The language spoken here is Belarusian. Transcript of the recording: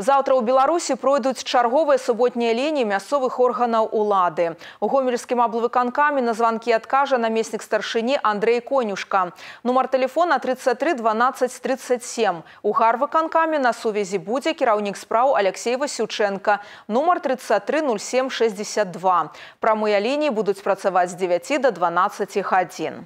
Заўтра ў Беларусі пройдуць чарговыя суботнія лініі мясцовых органаў улады. У гомельскім аблавыканкамі на званкі адкажа намеснік старшыні Андрэй Конюшка. Нумар тэлефона 33 12 37. У гарвыканкамі на сувязі будзе кіраўнік спраў Алексей Васючэнка. Нумар 33 07 62. Прамыя лініі будуць працаваць з 9 до 12 гадзін.